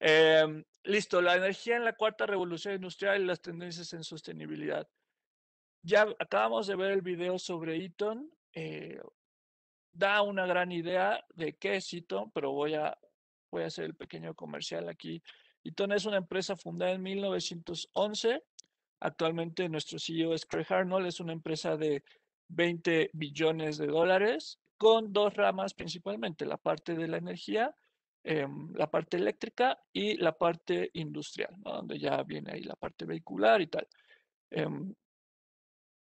Em, listo, la energía en la cuarta revolución industrial y las tendencias en sostenibilidad. Ya acabamos de ver el video sobre Eaton. Eh, da una gran idea de qué es Eaton, pero voy a, voy a hacer el pequeño comercial aquí. Eaton es una empresa fundada en 1911. Actualmente nuestro CEO es Craig Arnold, es una empresa de 20 billones de dólares con dos ramas principalmente, la parte de la energía Em, la parte eléctrica y la parte industrial, donde ya viene ahí la parte vehicular y tal. Em,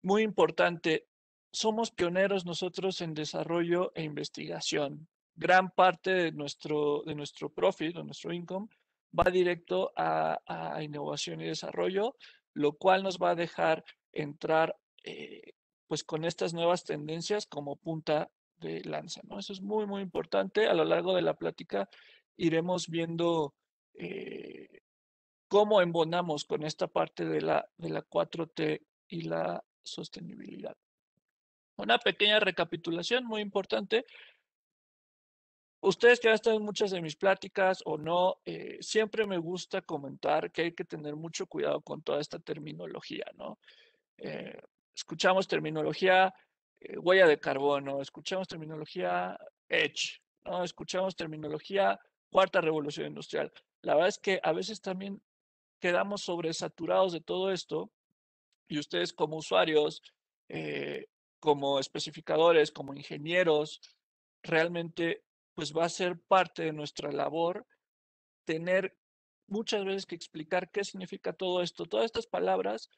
muy importante, somos pioneros nosotros en desarrollo e investigación. Gran parte de nuestro, de nuestro profit, de nuestro income, va directo a, innovación y desarrollo, lo cual nos va a dejar entrar eh, pues con estas nuevas tendencias como punta de lanza. ¿no? Eso es muy, muy importante. A lo largo de la plática iremos viendo eh, cómo embonamos con esta parte de la, de la 4T y la sostenibilidad. Una pequeña recapitulación muy importante. Ustedes que han estado en muchas de mis pláticas o no, eh, siempre me gusta comentar que hay que tener mucho cuidado con toda esta terminología, ¿no? Eh, escuchamos terminología eh, huella de carbono, escuchamos terminología edge, ¿no? escuchamos terminología cuarta revolución industrial. La verdad es que a veces también quedamos sobresaturados de todo esto y ustedes como usuarios, eh, como especificadores, como ingenieros, realmente pues va a ser parte de nuestra labor tener muchas veces que explicar qué significa todo esto. Todas estas palabras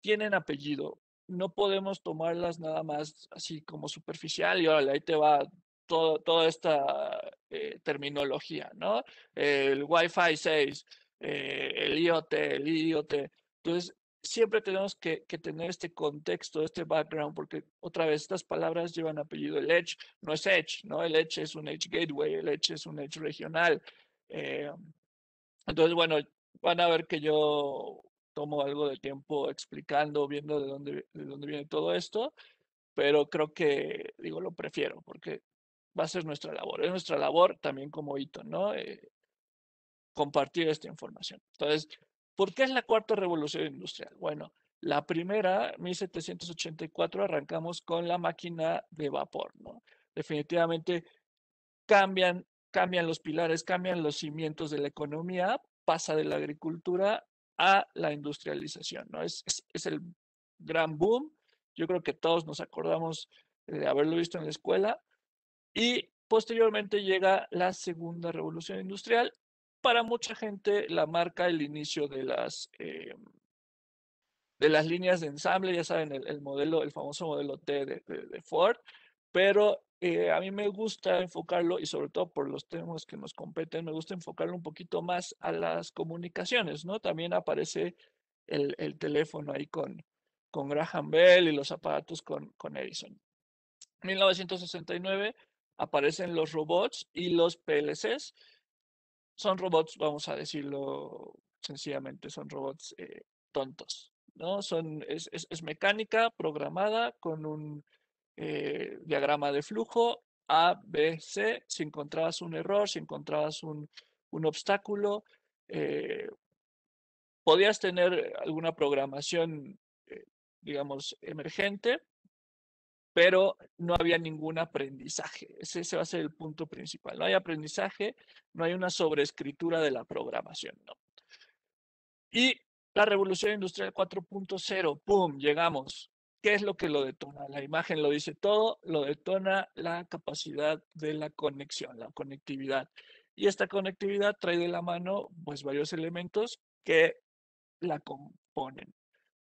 tienen apellido, no podemos tomarlas nada más así como superficial y ahora ahí te va todo, toda esta eh, terminología, ¿no? El Wi-Fi 6, eh, el IoT, el IoT. Entonces, siempre tenemos que, tener este contexto, este background, porque otra vez estas palabras llevan apellido. El Edge no es Edge, ¿no? El Edge es un Edge Gateway, el Edge es un Edge regional. Eh, entonces, bueno, van a ver que yo tomo algo de tiempo explicando, viendo de dónde, de dónde viene todo esto, pero creo que, digo, lo prefiero porque va a ser nuestra labor. Es nuestra labor también como hito, ¿no? Eh, compartir esta información. Entonces, ¿por qué es la cuarta revolución industrial? Bueno, la primera, 1784, arrancamos con la máquina de vapor, ¿no? Definitivamente cambian, cambian los pilares, cambian los cimientos de la economía, pasa de la agricultura a la industrialización, ¿no? Es, es, el gran boom. Yo creo que todos nos acordamos de haberlo visto en la escuela. Y posteriormente llega la segunda revolución industrial. Para mucha gente la marca el inicio de las, eh, de las líneas de ensamble, ya saben, el, modelo, el famoso modelo T de Ford, pero eh, a mí me gusta enfocarlo, y sobre todo por los temas que nos competen, me gusta enfocarlo un poquito más a las comunicaciones, ¿no? También aparece el, el teléfono ahí con, con Graham Bell y los aparatos con, con Edison. 1969 aparecen los robots y los PLCs. Son robots, vamos a decirlo sencillamente, son robots eh, tontos, ¿no? Son, es, es mecánica programada con un eh, diagrama de flujo A, B, C, si encontrabas un error, si encontrabas un, obstáculo, eh, podías tener alguna programación, eh, digamos, emergente, pero no había ningún aprendizaje. Ese, va a ser el punto principal. No hay aprendizaje, no hay una sobreescritura de la programación. Y la revolución industrial 4.0, ¡pum!, llegamos. ¿Qué es lo que lo detona? La imagen lo dice todo, lo detona la capacidad de la conexión, la conectividad. Y esta conectividad trae de la mano pues varios elementos que la componen.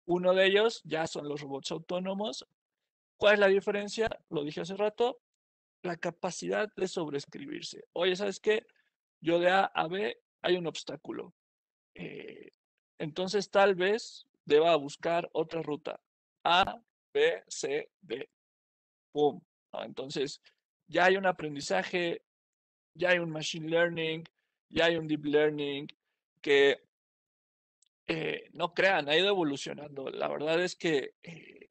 Uno de ellos ya son los robots autónomos. ¿Cuál es la diferencia? Lo dije hace rato, la capacidad de sobreescribirse. Oye, ¿sabes qué? Yo de A a B hay un obstáculo. Eh, entonces tal vez deba buscar otra ruta. A B, C, D. Boom. Entonces, ya hay un aprendizaje, ya hay un machine learning, ya hay un deep learning que eh, no crean, ha ido evolucionando. La verdad es que eh,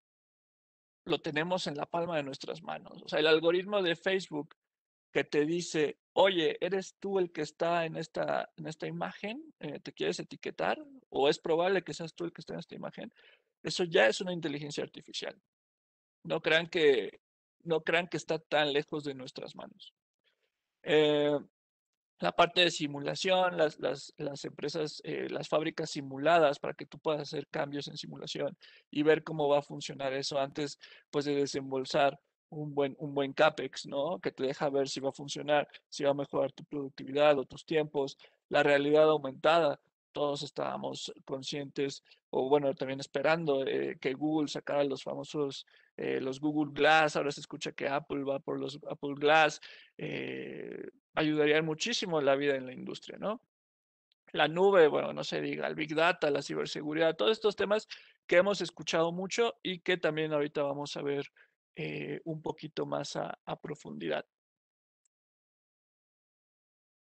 lo tenemos en la palma de nuestras manos. O sea, el algoritmo de Facebook que te dice, oye, ¿eres tú el que está en esta, en esta imagen? Eh, ¿Te quieres etiquetar? ¿O es probable que seas tú el que está en esta imagen? Eso ya es una inteligencia artificial. No crean que, no crean que está tan lejos de nuestras manos. Eh, la parte de simulación, las, empresas, eh, las fábricas simuladas para que tú puedas hacer cambios en simulación y ver cómo va a funcionar eso antes pues, de desembolsar un buen, un buen CAPEX, ¿no? Que te deja ver si va a funcionar, si va a mejorar tu productividad o tus tiempos, la realidad aumentada, todos estábamos conscientes o bueno, también esperando eh, que Google sacara los famosos, eh, los Google Glass, ahora se escucha que Apple va por los Apple Glass, eh, ayudarían muchísimo la vida en la industria, ¿no? La nube, bueno, no se diga, el Big Data, la ciberseguridad, todos estos temas que hemos escuchado mucho y que también ahorita vamos a ver un poquito más a profundidad.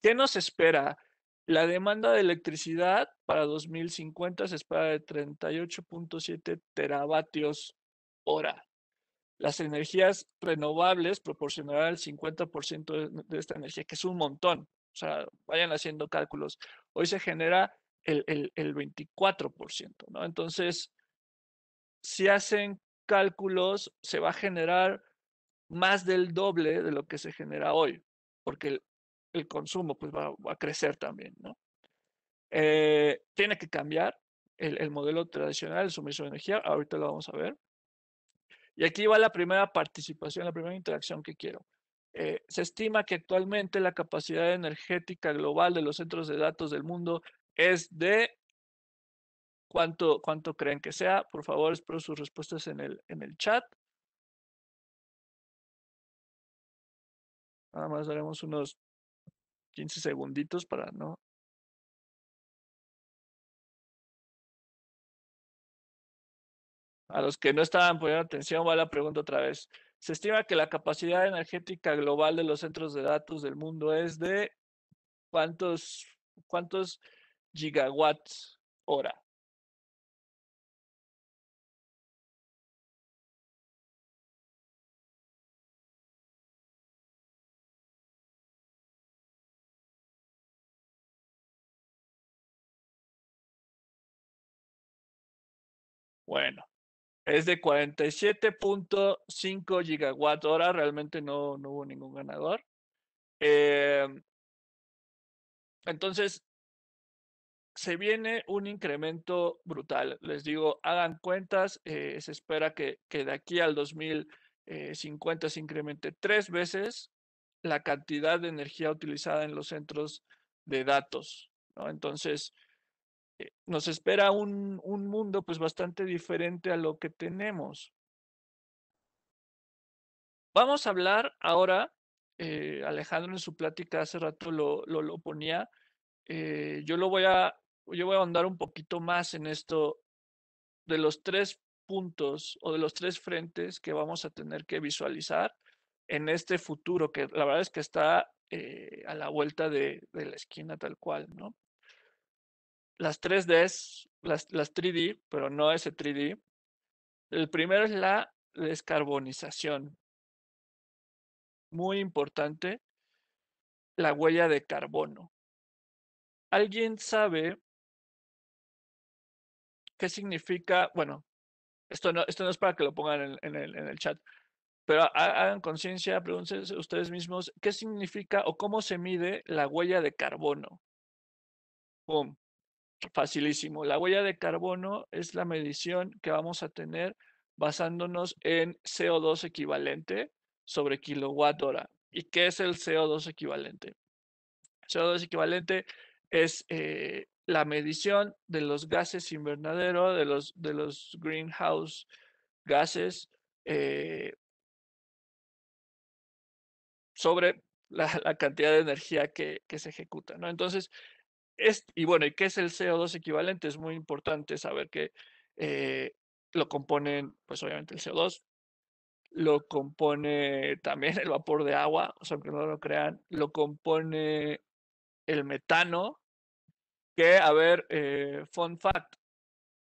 ¿Qué nos espera? La demanda de electricidad para 2050 se espera de 38.7 teravatios hora. Las energías renovables proporcionarán el 50% de esta energía, que es un montón. O sea, vayan haciendo cálculos. Hoy se genera el, 24%, ¿no? Entonces, si hacen cálculos, se va a generar más del doble de lo que se genera hoy, porque el el consumo pues va, a crecer también, ¿no? Eh, tiene que cambiar el, modelo tradicional de suministro de energía, ahorita lo vamos a ver. Y aquí va la primera participación, la primera interacción que quiero. Eh, se estima que actualmente la capacidad energética global de los centros de datos del mundo es de cuánto, cuánto creen que sea. Por favor, espero sus respuestas en el, en el chat. Nada más daremos unos 15 segunditos para no A los que no estaban poniendo atención, va la pregunta otra vez. Se estima que la capacidad energética global de los centros de datos del mundo es de cuántos, cuántos gigawatts hora. Bueno, es de 47.5 gigawatt hora, realmente no, no hubo ningún ganador. Em, entonces, se viene un incremento brutal. Les digo, hagan cuentas, eh, se espera que, que, de aquí al 2050 eh, se incremente tres veces la cantidad de energía utilizada en los centros de datos. Entonces, eh, nos espera un, un mundo pues bastante diferente a lo que tenemos. Vamos a hablar ahora, eh, Alejandro en su plática hace rato lo, lo, ponía, eh, yo lo voy a, yo voy a ahondar un poquito más en esto de los tres puntos o de los tres frentes que vamos a tener que visualizar en este futuro, que la verdad es que está a la vuelta de, de, la esquina tal cual, ¿no? las 3Ds, las, las 3D, pero no ese 3D. El primero es la descarbonización. Muy importante, la huella de carbono. ¿Alguien sabe qué significa? Bueno, esto no, esto no es para que lo pongan en, el, en el, chat, pero hagan conciencia, pregúntense ustedes mismos qué significa o cómo se mide la huella de carbono. Boom. Facilísimo. La huella de carbono es la medición que vamos a tener basándonos en CO2 equivalente sobre kilowatt hora. ¿Y qué es el CO2 equivalente? CO2 equivalente es eh, la medición de los gases invernaderos, de los, de los greenhouse gases eh, sobre la, cantidad de energía que, que se ejecuta. ¿no? Entonces, y bueno, ¿y qué es el CO2 equivalente? Es muy importante saber que eh, lo componen, pues obviamente el CO2, lo compone también el vapor de agua, o sea, que no lo crean, lo compone el metano, que, a ver, eh, fun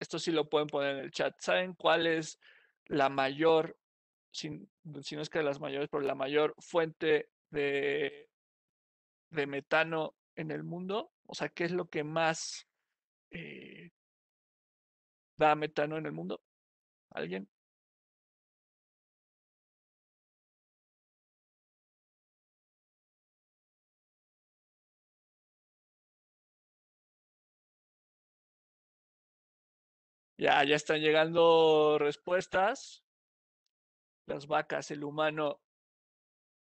esto sí lo pueden poner en el chat, ¿saben cuál es la mayor, si, no es que de las mayores, pero la mayor fuente de, de metano en el mundo? O sea, ¿qué es lo que más eh, da metano en el mundo? ¿Alguien? Ya, ya están llegando respuestas. Las vacas, el humano,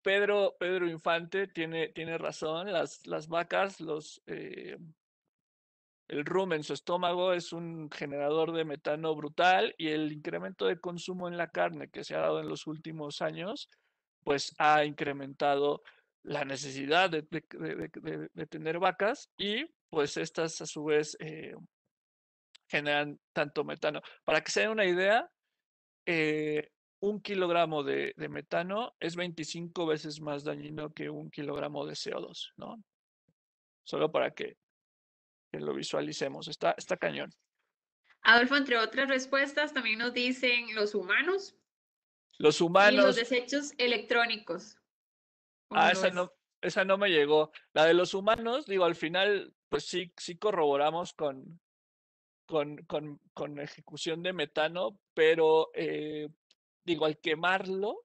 Pedro, Pedro Infante tiene, tiene razón, las, las vacas, los, eh, el rum en su estómago es un generador de metano brutal y el incremento de consumo en la carne que se ha dado en los últimos años, pues ha incrementado la necesidad de, tener vacas y pues estas a su vez eh, generan tanto metano. Para que se den una idea, eh, un kilogramo de, metano es 25 veces más dañino que un kilogramo de CO2, ¿no? Solo para que, lo visualicemos. Está, cañón. Adolfo, entre otras respuestas, también nos dicen los humanos. Los humanos. Y los desechos electrónicos. Ah, esa no, esa no me llegó. La de los humanos, digo, al final, pues sí, sí corroboramos con, con, con, con ejecución de metano, pero eh, digo, al quemarlo,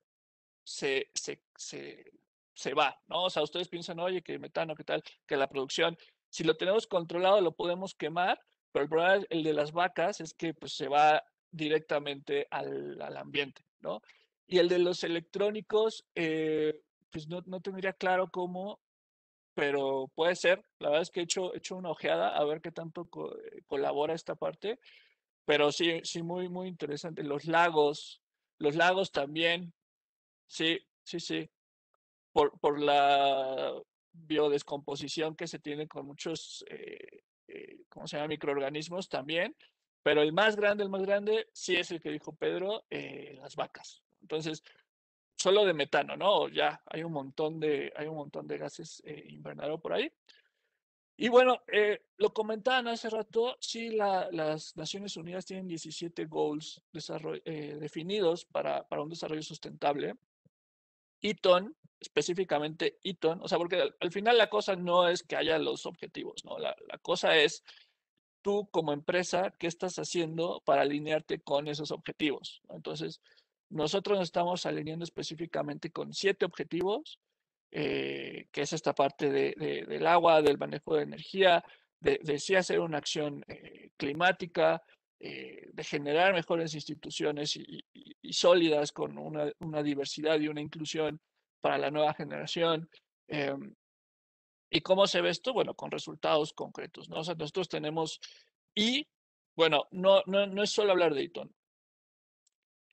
se, se, se, se va, ¿no? O sea, ustedes piensan, oye, que metano, qué tal, que la producción, si lo tenemos controlado, lo podemos quemar, pero el problema, el de las vacas, es que pues, se va directamente al, al ambiente, ¿no? Y el de los electrónicos, eh, pues no, no tendría claro cómo, pero puede ser. La verdad es que he hecho, he hecho una ojeada a ver qué tanto eh, colabora esta parte. Pero sí, sí, muy, muy interesante. Los lagos, los lagos también. Sí, sí, sí. Por, por la biodescomposición que se tiene con muchos, eh, eh, ¿cómo se llama? Microorganismos también. Pero el más grande, el más grande, sí es el que dijo Pedro, eh, las vacas. Entonces, solo de metano, ¿no? Ya hay un montón de, hay un montón de gases invernadero por ahí. Y bueno, eh, lo comentaban hace rato, sí, las Naciones Unidas tienen 17 goals eh, definidos para, un desarrollo sustentable. Eton, específicamente Eton, o sea, porque al, final la cosa no es que haya los objetivos, ¿no? La, cosa es tú como empresa, ¿qué estás haciendo para alinearte con esos objetivos? Entonces, nosotros nos estamos alineando específicamente con siete objetivos eh, que es esta parte del agua, del manejo de energía, de, de hacer una acción eh, climática, eh, de generar mejores instituciones y, sólidas con una, diversidad y una inclusión para la nueva generación. Em, ¿Y cómo se ve esto? Bueno, con resultados concretos. ¿no? O sea, nosotros tenemos, y bueno, no, no, es solo hablar de Iton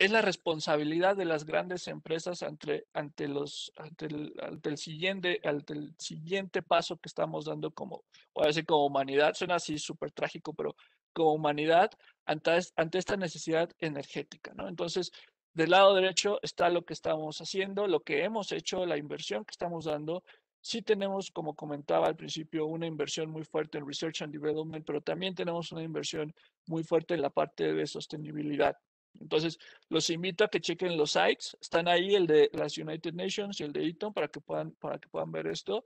es la responsabilidad de las grandes empresas ante, ante, los, ante, el, siguiente, el siguiente paso que estamos dando como, o como humanidad, suena así súper trágico, pero como humanidad ante, ante esta necesidad energética, ¿no? Entonces, del lado derecho está lo que estamos haciendo, lo que hemos hecho, la inversión que estamos dando. Sí tenemos, como comentaba al principio, una inversión muy fuerte en Research and Development, pero también tenemos una inversión muy fuerte en la parte de sostenibilidad. Entonces, los invito a que chequen los sites. Están ahí el de las United Nations y el de Eaton para que puedan, para que puedan ver esto.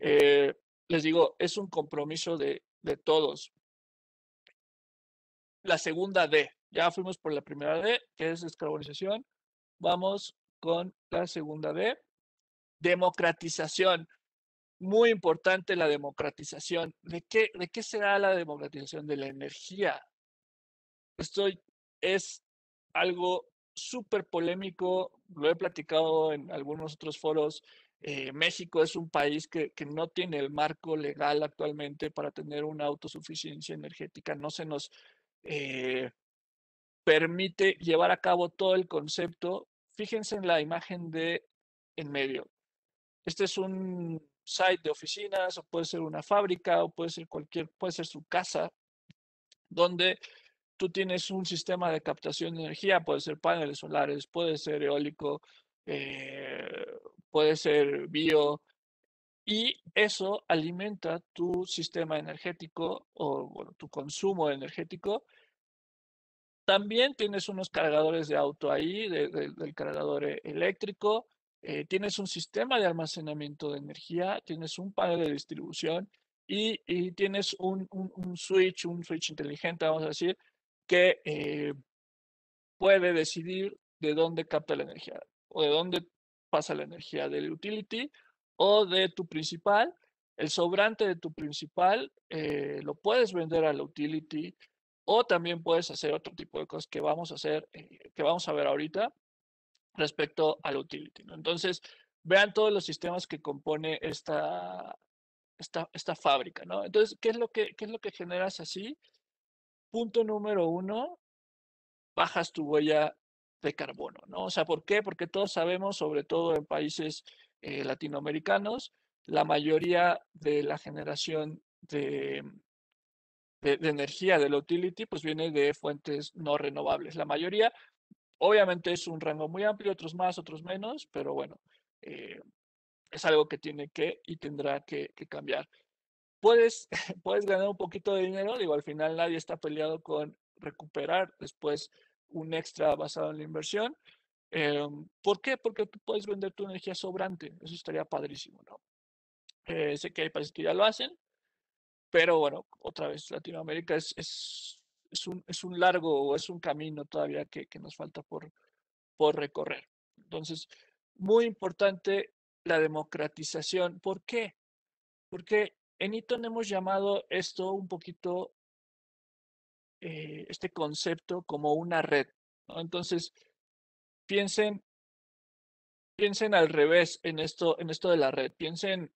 Eh, les digo, es un compromiso de, de todos. La segunda D, ya fuimos por la primera D, que es descarbonización. Vamos con la segunda D, democratización. Muy importante la democratización. ¿De qué, de qué será la democratización? De la energía. Esto es algo súper polémico, lo he platicado en algunos otros foros. Eh, México es un país que, que, no tiene el marco legal actualmente para tener una autosuficiencia energética. No se nos eh, permite llevar a cabo todo el concepto. Fíjense en la imagen de en medio. Este es un site de oficinas, o puede ser una fábrica, o puede ser cualquier, puede ser su casa, donde tú tienes un sistema de captación de energía, puede ser paneles solares, puede ser eólico, eh, puede ser bio, y eso alimenta tu sistema energético o bueno, tu consumo energético. También tienes unos cargadores de auto ahí, del cargador eh, eléctrico, eh, tienes un sistema de almacenamiento de energía, tienes un panel de distribución y, tienes un, switch, un switch inteligente, vamos a decir, que eh, puede decidir de dónde capta la energía o de dónde pasa la energía del utility o de tu principal. El sobrante de tu principal eh, lo puedes vender al utility o también puedes hacer otro tipo de cosas que vamos a hacer, eh, que vamos a ver ahorita respecto al utility. Entonces, vean todos los sistemas que compone esta, esta, esta fábrica. ¿no? Entonces, ¿qué es, lo que, ¿qué es lo que generas así? punto número uno, bajas tu huella de carbono, ¿no? O sea, ¿por qué? Porque todos sabemos, sobre todo en países eh, latinoamericanos, la mayoría de la generación de, de, energía de la utility, pues viene de fuentes no renovables. La mayoría, obviamente es un rango muy amplio, otros más, otros menos, pero bueno, eh, es algo que tiene que y tendrá que cambiar puedes, puedes ganar un poquito de dinero, digo, al final nadie está peleado con recuperar después un extra basado en la inversión. Em, ¿Por qué? Porque tú puedes vender tu energía sobrante, eso estaría padrísimo, ¿no? Eh, sé que hay países que ya lo hacen, pero bueno, otra vez, Latinoamérica es, es, es, un, es un, largo o es un camino todavía que, que nos falta por, por recorrer. Entonces, muy importante la democratización. ¿Por qué? Porque en ITON hemos llamado esto un poquito, eh, este concepto como una red. Entonces, piensen, piensen al revés en esto, en esto de la red. Piensen,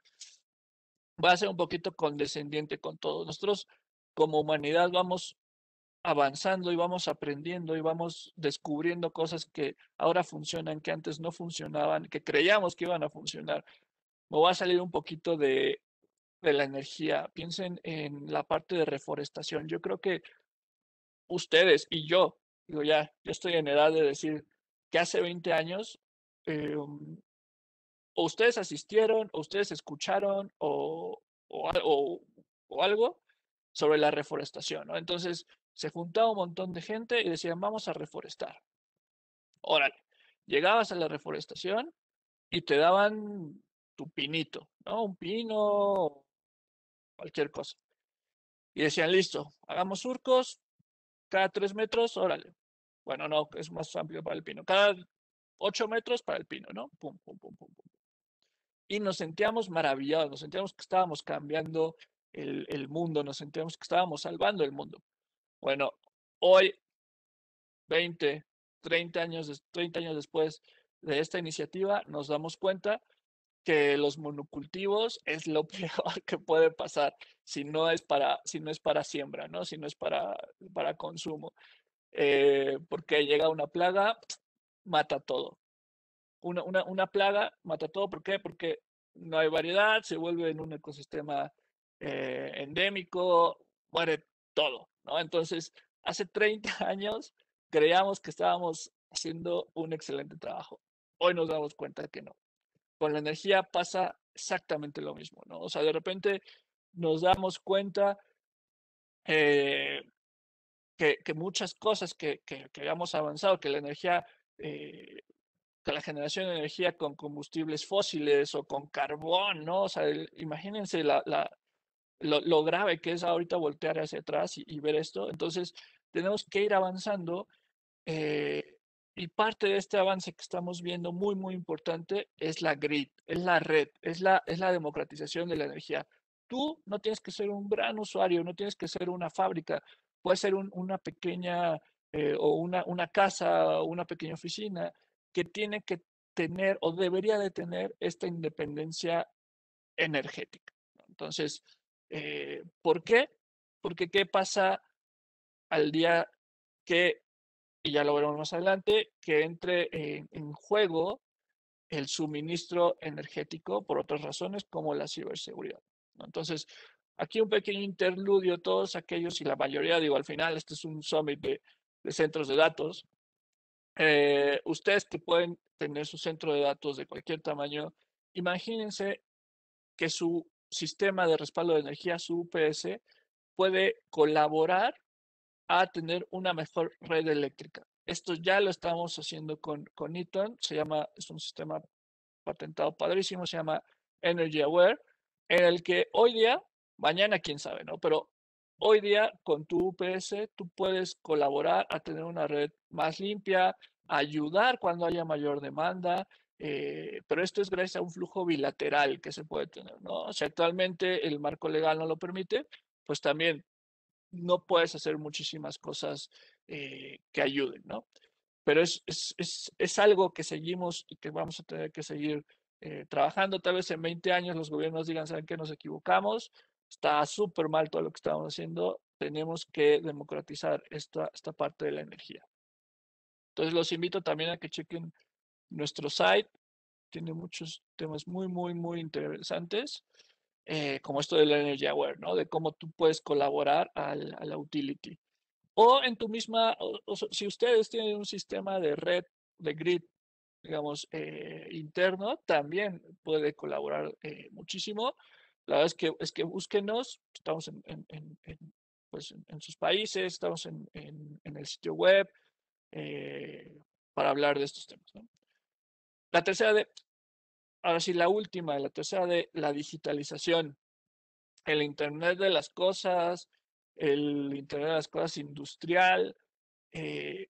va a ser un poquito condescendiente con todos. Nosotros como humanidad vamos avanzando y vamos aprendiendo y vamos descubriendo cosas que ahora funcionan, que antes no funcionaban, que creíamos que iban a funcionar. Me va a salir un poquito de, de la energía, piensen en la parte de reforestación. Yo creo que ustedes y yo, digo ya, yo estoy en edad de decir que hace 20 años eh, um, o ustedes asistieron, o ustedes escucharon, o, o, o, o algo sobre la reforestación, ¿no? Entonces se juntaba un montón de gente y decían, vamos a reforestar. Órale, llegabas a la reforestación y te daban tu pinito, ¿no? Un pino, cualquier cosa. Y decían, listo, hagamos surcos cada tres metros, órale. Bueno, no, es más amplio para el pino. Cada ocho metros para el pino, ¿no? Y nos sentíamos maravillados, nos sentíamos que estábamos cambiando el, mundo, nos sentíamos que estábamos salvando el mundo. Bueno, hoy, 20, 30 años, 30 años después de esta iniciativa, nos damos cuenta que los monocultivos es lo peor que puede pasar si no es para, si no es para siembra, ¿no? si no es para, para consumo. Eh, porque llega una plaga, mata todo. Una, una, una, plaga mata todo, ¿por qué? Porque no hay variedad, se vuelve en un ecosistema eh, endémico, muere todo, ¿no? Entonces, hace 30 años creíamos que estábamos haciendo un excelente trabajo. Hoy nos damos cuenta que no. Con la energía pasa exactamente lo mismo, ¿no? O sea, de repente nos damos cuenta eh, que, muchas cosas que, que, habíamos avanzado, que la energía, eh, que la generación de energía con combustibles fósiles o con carbón, ¿no? O sea, imagínense la, lo, grave que es ahorita voltear hacia atrás y, ver esto. Entonces, tenemos que ir avanzando. Eh, y parte de este avance que estamos viendo muy, muy importante es la grid, es la red, es la, es la democratización de la energía. Tú no tienes que ser un gran usuario, no tienes que ser una fábrica, puede ser una pequeña eh, o una, una casa o una pequeña oficina que tiene que tener o debería de tener esta independencia energética. Entonces, eh, ¿por qué? Porque ¿qué pasa al día que y ya lo veremos más adelante, que entre en juego el suministro energético por otras razones como la ciberseguridad. Entonces, aquí un pequeño interludio, todos aquellos y la mayoría, digo, al final este es un summit de, centros de datos. Eh, ustedes que pueden tener su centro de datos de cualquier tamaño, imagínense que su sistema de respaldo de energía, su UPS, puede colaborar a tener una mejor red eléctrica. Esto ya lo estamos haciendo con, con Eaton, se llama, es un sistema patentado padrísimo, se llama Energy Aware, en el que hoy día, mañana quién sabe, ¿no? Pero hoy día con tu UPS tú puedes colaborar a tener una red más limpia, ayudar cuando haya mayor demanda, eh, pero esto es gracias a un flujo bilateral que se puede tener, ¿no? Si actualmente el marco legal no lo permite, pues también no puedes hacer muchísimas cosas eh, que ayuden, ¿no? Pero es, es, es, es, algo que seguimos y que vamos a tener que seguir eh, trabajando. Tal vez en 20 años los gobiernos digan, ¿saben qué? Nos equivocamos, está súper mal todo lo que estamos haciendo, tenemos que democratizar esta, esta parte de la energía. Entonces los invito también a que chequen nuestro site, tiene muchos temas muy, muy, muy interesantes. Eh, como esto del Energy Aware, ¿no? De cómo tú puedes colaborar a la utility. O en tu misma, si ustedes tienen un sistema de red, de grid, digamos, eh, interno, también puede colaborar eh, muchísimo. La verdad es que, es que búsquenos, estamos en, en, en, pues en sus países, estamos en, el sitio web para hablar de estos temas. ¿no? La tercera de, ahora sí, la última, la tercera de la digitalización, el Internet de las cosas, el Internet de las cosas industrial. Eh,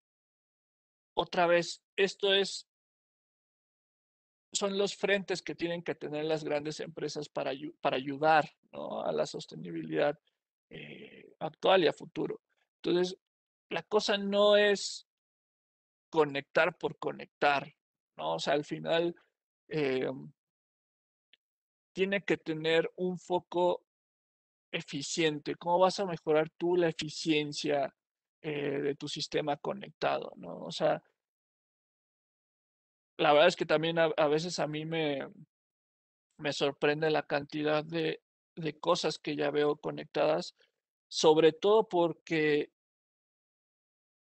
otra vez, esto es, son los frentes que tienen que tener las grandes empresas para, para ayudar ¿no? a la sostenibilidad eh, actual y a futuro. Entonces, la cosa no es conectar por conectar, ¿no? O sea, al final Em, tiene que tener un foco eficiente. ¿Cómo vas a mejorar tú la eficiencia eh, de tu sistema conectado? ¿no? O sea, la verdad es que también a, veces a mí me, me sorprende la cantidad de cosas que ya veo conectadas, sobre todo porque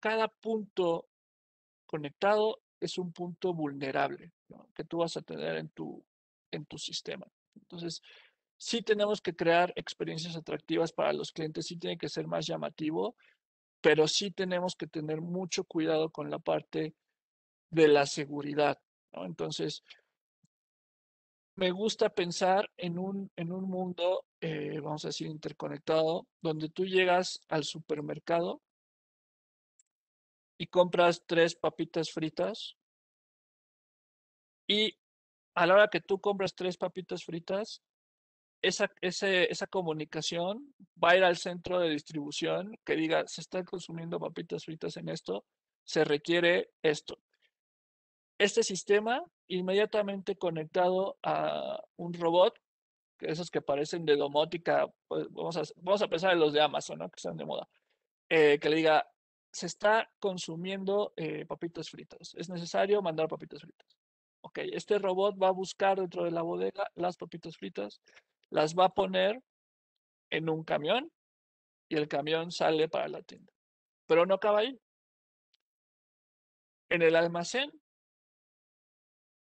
cada punto conectado es un punto vulnerable que tú vas a tener en tu, en tu sistema. Entonces, sí tenemos que crear experiencias atractivas para los clientes, sí tiene que ser más llamativo, pero sí tenemos que tener mucho cuidado con la parte de la seguridad. Entonces, me gusta pensar en un, en un mundo, eh, vamos a decir, interconectado, donde tú llegas al supermercado y compras tres papitas fritas y a la hora que tú compras tres papitas fritas, esa, esa comunicación va a ir al centro de distribución que diga, se están consumiendo papitas fritas en esto, se requiere esto. Este sistema inmediatamente conectado a un robot, que esos que parecen de domótica, pues, vamos a, vamos a pensar en los de Amazon, que están de moda, eh, que le diga, se está consumiendo eh, papitas fritas. Es necesario mandar papitas fritas. Ok, este robot va a buscar dentro de la bodega las papitas fritas, las va a poner en un camión y el camión sale para la tienda. Pero no acaba ahí. En el almacén,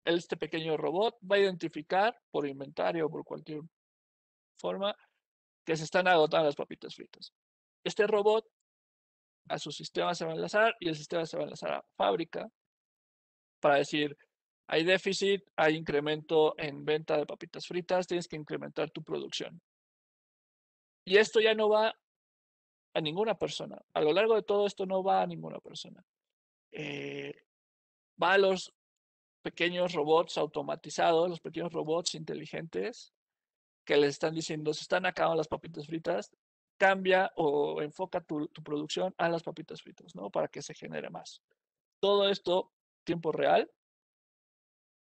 este pequeño robot va a identificar por inventario o por cualquier forma que se están agotando las papitas fritas. Este robot a su sistema se va a enlazar y el sistema se va a enlazar a fábrica para decir, hay déficit, hay incremento en venta de papitas fritas, tienes que incrementar tu producción. Y esto ya no va a ninguna persona. A lo largo de todo esto no va a ninguna persona. Eh, va a los pequeños robots automatizados, los pequeños robots inteligentes que les están diciendo, se están acabando las papitas fritas, cambia o enfoca tu, producción a las papitas fritas, ¿no? Para que se genere más. Todo esto, tiempo real.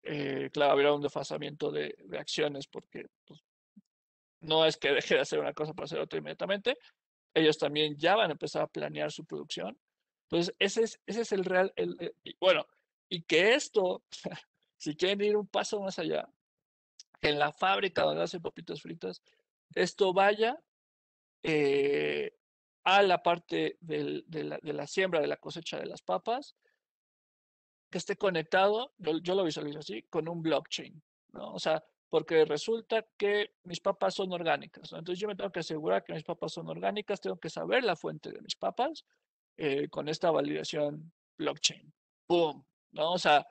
Eh, claro, habrá un desfasamiento de, acciones porque pues, no es que deje de hacer una cosa para hacer otra inmediatamente. Ellos también ya van a empezar a planear su producción. Entonces, ese es, ese es el real, eh, bueno, y que esto, si quieren ir un paso más allá, en la fábrica donde hacen papitas fritas, esto vaya eh, a la parte del, de, la, de, la, siembra, de la cosecha de las papas, que esté conectado, yo, lo visualizo así, con un blockchain, ¿no? O sea, porque resulta que mis papas son orgánicas, ¿no? Entonces yo me tengo que asegurar que mis papas son orgánicas, tengo que saber la fuente de mis papas eh, con esta validación blockchain. ¡Boom! ¿No? O sea,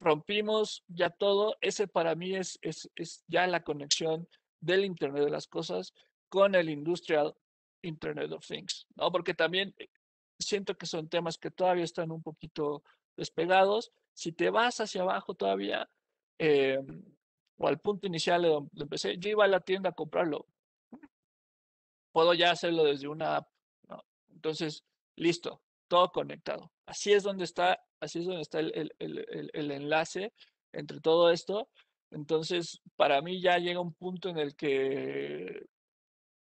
rompimos ya todo. Ese para mí es, es, es ya la conexión del Internet de las Cosas con el Industrial Internet of Things, ¿no? Porque también eh, siento que son temas que todavía están un poquito despegados. Si te vas hacia abajo todavía, eh, o al punto inicial de donde empecé, yo iba a la tienda a comprarlo. Puedo ya hacerlo desde una app. ¿no? Entonces, listo, todo conectado. Así es donde está, así es donde está el, el, el, el enlace entre todo esto. Entonces, para mí ya llega un punto en el que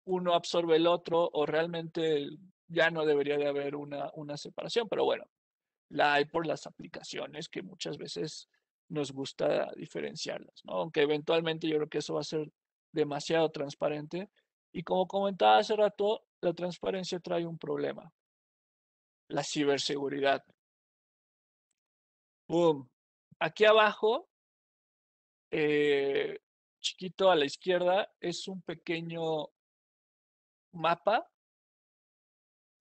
uno absorbe el otro o realmente ya no debería de haber una, una separación, pero bueno, la hay por las aplicaciones que muchas veces nos gusta diferenciarlas, ¿no? aunque eventualmente yo creo que eso va a ser demasiado transparente. Y como comentaba hace rato, la transparencia trae un problema, la ciberseguridad. Boom. Aquí abajo, eh, chiquito a la izquierda, es un pequeño mapa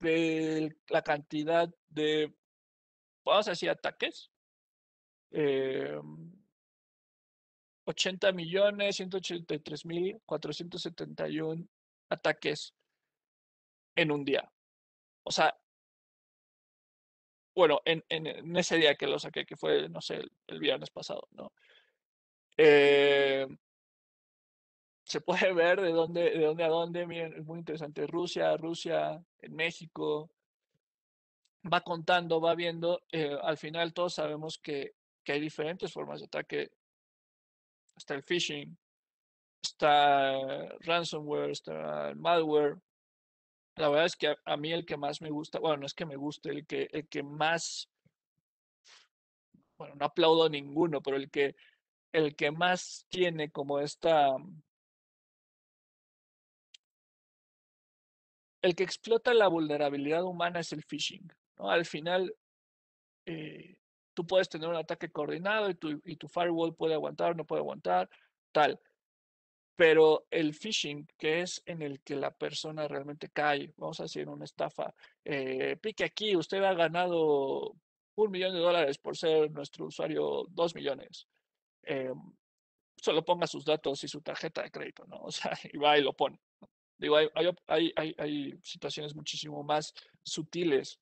de la cantidad de, vamos a decir, ataques. Eh, em, 80 mil ataques en un día. O sea, bueno, en, en, ese día que lo saqué, que fue, no sé, el, viernes pasado, ¿no? Em, se puede ver de dónde, de dónde a dónde, miren, es muy interesante. Rusia, Rusia, en México, va contando, va viendo. Eh, al final todos sabemos que, que, hay diferentes formas de ataque. Está el phishing, está ransomware, está el malware. La verdad es que a, mí el que más me gusta, bueno, no es que me guste, el que, el que más, bueno, no aplaudo ninguno, pero el que, el que más tiene como esta el que explota la vulnerabilidad humana es el phishing. ¿no? Al final, eh, tú puedes tener un ataque coordinado y tu, firewall puede aguantar, no puede aguantar, tal. Pero el phishing, que es en el que la persona realmente cae, vamos a decir, una estafa, eh, pique aquí, usted ha ganado un millón de dólares por ser nuestro usuario, dos millones. Em, solo ponga sus datos y su tarjeta de crédito, ¿no? O sea, y va y lo pone hay, hay, hay, situaciones muchísimo más sutiles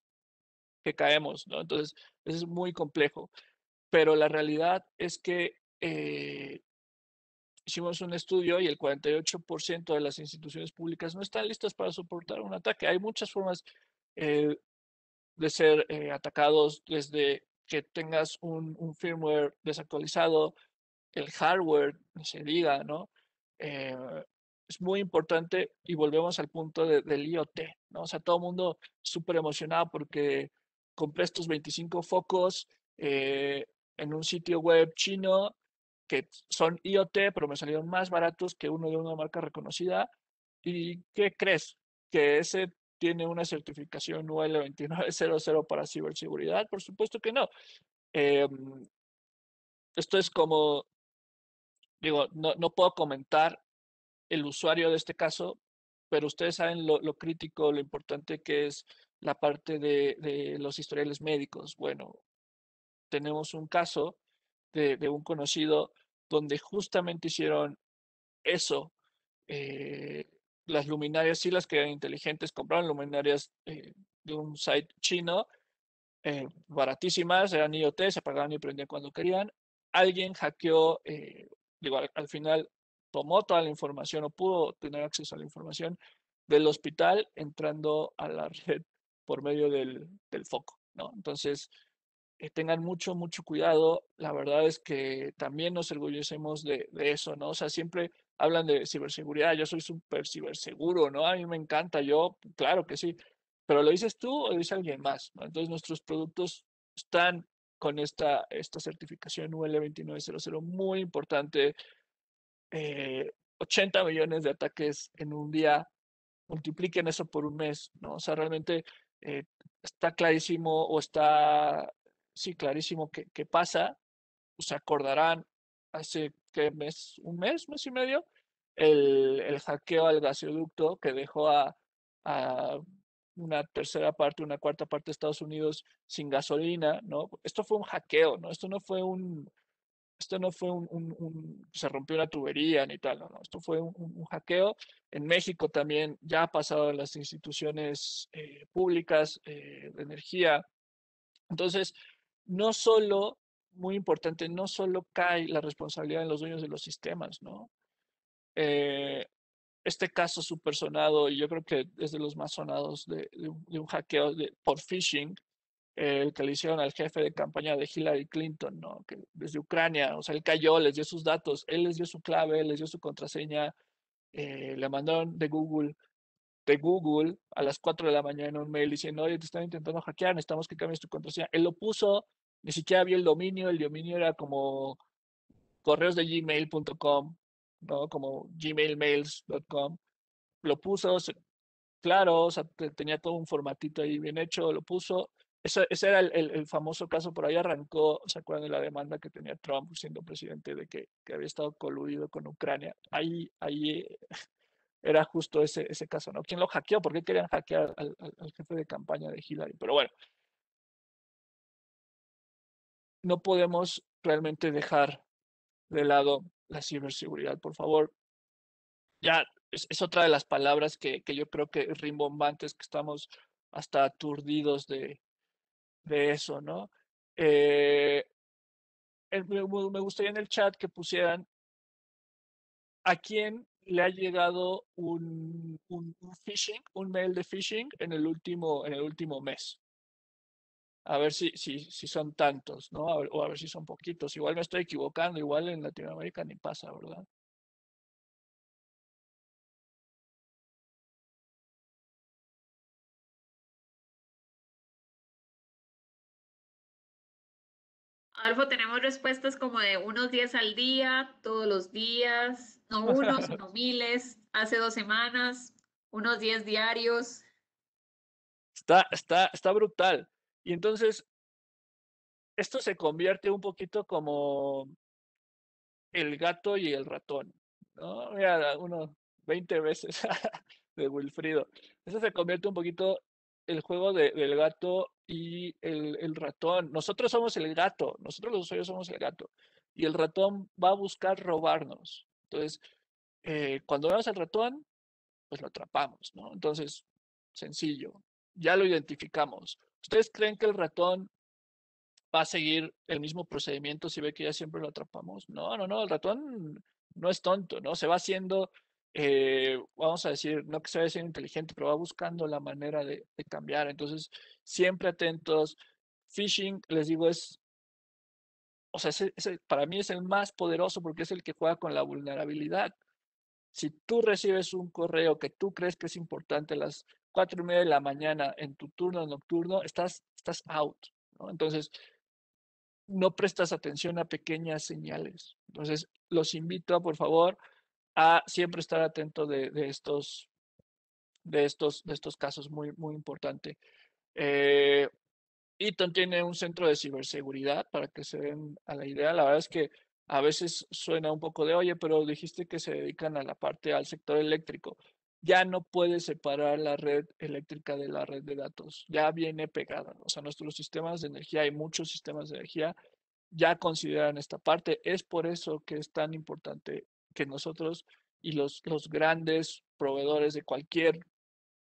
que caemos, ¿no? Entonces, es muy complejo. Pero la realidad es que eh, hicimos un estudio y el 48% de las instituciones públicas no están listas para soportar un ataque. Hay muchas formas eh, de ser eh, atacados desde que tengas un, firmware desactualizado, el hardware, se diga, ¿no? es muy importante y volvemos al punto del IoT, ¿no? O sea, todo el mundo súper emocionado porque compré estos 25 focos eh, en un sitio web chino que son IoT, pero me salieron más baratos que uno de una marca reconocida. ¿Y qué crees? Que ese tiene una certificación UL 2900 para ciberseguridad? Por supuesto que no. Em, esto es como, digo, no, no, puedo comentar el usuario de este caso, pero ustedes saben lo, crítico, lo importante que es la parte de, los historiales médicos. Bueno, tenemos un caso de, un conocido donde justamente hicieron eso. Eh, las luminarias sí las eran inteligentes, compraron luminarias eh, de un site chino, eh, baratísimas, eran IoT, se apagaban y prendían cuando querían. Alguien hackeó, digo, al final tomó toda la información o pudo tener acceso a la información del hospital entrando a la red por medio del, del foco, ¿no? Entonces, eh, tengan mucho, mucho cuidado. La verdad es que también nos orgullecemos de, de eso, ¿no? O sea, siempre hablan de ciberseguridad, yo soy súper ciberseguro, ¿no? A mí me encanta, yo, claro que sí, pero lo dices tú o lo dice alguien más, Entonces, nuestros productos están con esta, esta certificación UL 2900 muy importante eh, 80 millones de ataques en un día, multipliquen eso por un mes, ¿no? O sea, realmente eh, está clarísimo o está, sí, clarísimo que, qué pasa. Se acordarán hace, ¿qué mes? ¿Un mes, mes y medio? El, el hackeo al gasoducto que dejó a, a una tercera parte, una cuarta parte de Estados Unidos sin gasolina, ¿no? Esto fue un hackeo, ¿no? Esto no fue un, esto no fue un, se rompió una tubería ni tal, no, no, esto fue un, hackeo. En México también ya ha pasado en las instituciones eh, públicas eh, de energía. Entonces, no solo, muy importante, no solo cae la responsabilidad en los dueños de los sistemas, ¿no? Eh, este caso súper sonado, y yo creo que es de los más sonados de, un, hackeo por phishing, eh, el que le hicieron al jefe de campaña de Hillary Clinton, ¿no? Que desde Ucrania, o sea, él cayó, les dio sus datos, él les dio su clave, les dio su contraseña, eh, le mandaron de Google, de Google a las 4 de la mañana un mail diciendo, oye, te están intentando hackear, necesitamos que cambies tu contraseña. Él lo puso, ni siquiera había el dominio, el dominio era como correos de gmail.com, ¿no? Como gmailmails.com. Lo puso, claro, o sea, tenía todo un formatito ahí bien hecho, lo puso, ese, ese era el, el, famoso caso, por ahí arrancó, ¿se acuerdan de la demanda que tenía Trump siendo presidente de que, que había estado coludido con Ucrania? Ahí, ahí eh, era justo ese, ese caso, ¿no? ¿Quién lo hackeó? ¿Por qué querían hackear al, jefe de campaña de Hillary? Pero bueno, no podemos realmente dejar de lado la ciberseguridad, por favor. Ya es, es otra de las palabras que, que, yo creo que rimbombantes, que estamos hasta aturdidos de, de eso, ¿no? Eh, me gustaría en el chat que pusieran a quién le ha llegado un, un, un, phishing, un mail de phishing en el último, en el último mes. A ver si, si, si son tantos, ¿no? o a ver si son poquitos. Igual me estoy equivocando, igual en Latinoamérica ni pasa, ¿verdad? tenemos respuestas como de unos 10 al día, todos los días, no unos, no miles, hace dos semanas, unos 10 diarios. Está, está, está brutal. Y entonces, esto se convierte un poquito como el gato y el ratón, ¿no? Mira, unos 20 veces de Wilfrido. Eso se convierte un poquito el juego del gato y el, ratón. Nosotros somos el gato, nosotros los usuarios somos el gato. Y el ratón va a buscar robarnos. Entonces, eh, cuando vemos al ratón, pues lo atrapamos, ¿no? Entonces, sencillo, ya lo identificamos. ¿Ustedes creen que el ratón va a seguir el mismo procedimiento si ve que ya siempre lo atrapamos? No, no, no, el ratón no es tonto, ¿no? Se va haciendo eh, vamos a decir, no que se ser inteligente, pero va buscando la manera de, de cambiar. Entonces, siempre atentos. Phishing, les digo, es o sea, ese, para mí es el más poderoso porque es el que juega con la vulnerabilidad. Si tú recibes un correo que tú crees que es importante a las cuatro y media de la mañana en tu turno nocturno, estás, estás out. ¿no? Entonces, no prestas atención a pequeñas señales. Entonces, los invito a, por favor, a siempre estar atento de, estos, de, estos, de estos casos muy, muy importante. Eh, Eaton tiene un centro de ciberseguridad para que se den a la idea. La verdad es que a veces suena un poco de, oye, pero dijiste que se dedican a la parte, al sector eléctrico. Ya no puede separar la red eléctrica de la red de datos. Ya viene pegada. O sea, nuestros sistemas de energía, hay muchos sistemas de energía, ya consideran esta parte. Es por eso que es tan importante que nosotros y los, los grandes proveedores de cualquier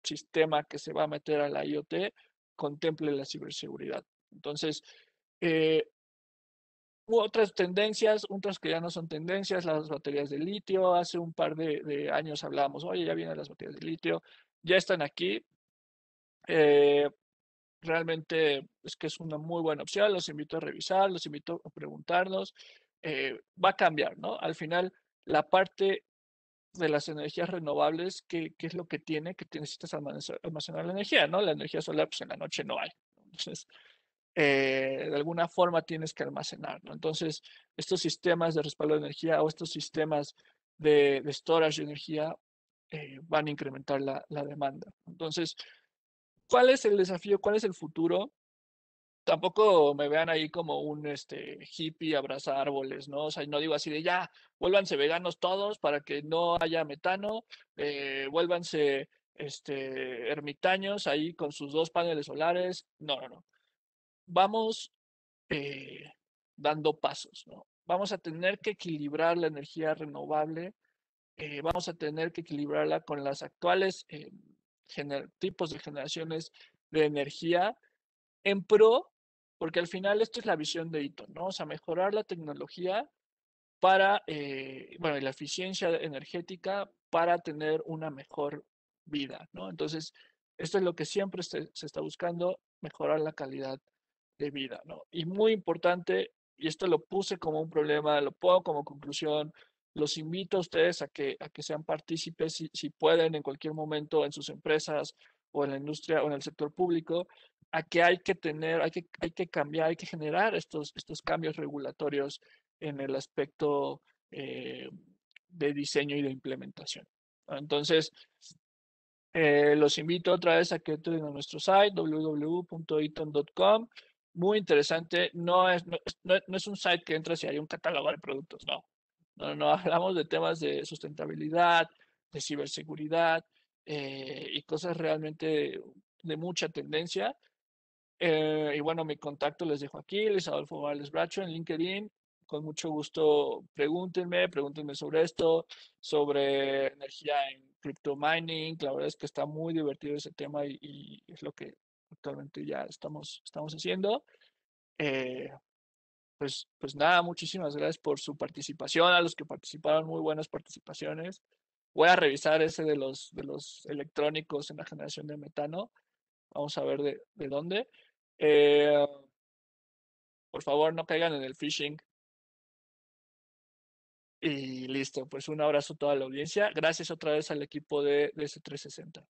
sistema que se va a meter a la IoT contemple la ciberseguridad. Entonces, eh, otras tendencias, otras que ya no son tendencias, las baterías de litio. Hace un par de, años hablábamos, oye, ya vienen las baterías de litio, ya están aquí. Eh, realmente es que es una muy buena opción, los invito a revisar, los invito a preguntarnos. Eh, va a cambiar, ¿no? Al final, la parte de las energías renovables, ¿qué, qué es lo que tiene? Que necesitas almacenar la energía, ¿no? La energía solar, pues en la noche no hay. Entonces, eh, de alguna forma tienes que ¿no? Entonces, estos sistemas de respaldo de energía o estos sistemas de, de storage de energía eh, van a incrementar la, la, demanda. Entonces, ¿cuál es el desafío? ¿Cuál es el futuro? tampoco me vean ahí como un este, hippie abrazar árboles, ¿no? O sea, no digo así de ya, vuélvanse veganos todos para que no haya metano, eh, vuélvanse este, ermitaños ahí con sus dos paneles solares. No, no, no. Vamos eh, dando pasos, ¿no? Vamos a tener que equilibrar la energía renovable, eh, vamos a tener que equilibrarla con las actuales tipos de generaciones de energía en pro porque al final esto es la visión de Ito, ¿no? O sea, mejorar la tecnología para, eh, bueno, la eficiencia energética para tener una mejor vida, ¿no? Entonces, esto es lo que siempre se, está buscando, mejorar la calidad de vida, ¿no? Y muy importante, y esto lo puse como un problema, lo pongo como conclusión, los invito a ustedes a que, a que sean partícipes, si, si pueden, en cualquier momento en sus empresas o en la industria o en el sector público, a que hay que tener, hay que, hay que cambiar, hay que generar estos, estos cambios regulatorios en el aspecto eh, de diseño y de implementación. Entonces, eh, los invito otra vez a que entren a nuestro site www.iton.com. Muy interesante. No es, no, no, es un site que entra si hay un catálogo de productos, no. No, no, hablamos de temas de sustentabilidad, de ciberseguridad eh, y cosas realmente de mucha tendencia eh, y bueno, mi contacto les dejo aquí, Luis Adolfo Bracho en LinkedIn. Con mucho gusto pregúntenme, pregúntenme sobre esto, sobre energía en crypto mining. La verdad es que está muy divertido ese tema y, es lo que actualmente ya estamos, estamos haciendo. Eh, pues, pues nada, muchísimas gracias por su participación, a los que participaron, muy buenas participaciones. Voy a revisar ese de los, de los electrónicos en la generación de metano. Vamos a ver de, de dónde. Eh, por favor, no caigan en el phishing. Y listo, pues un abrazo a toda la audiencia. Gracias otra vez al equipo de, de 360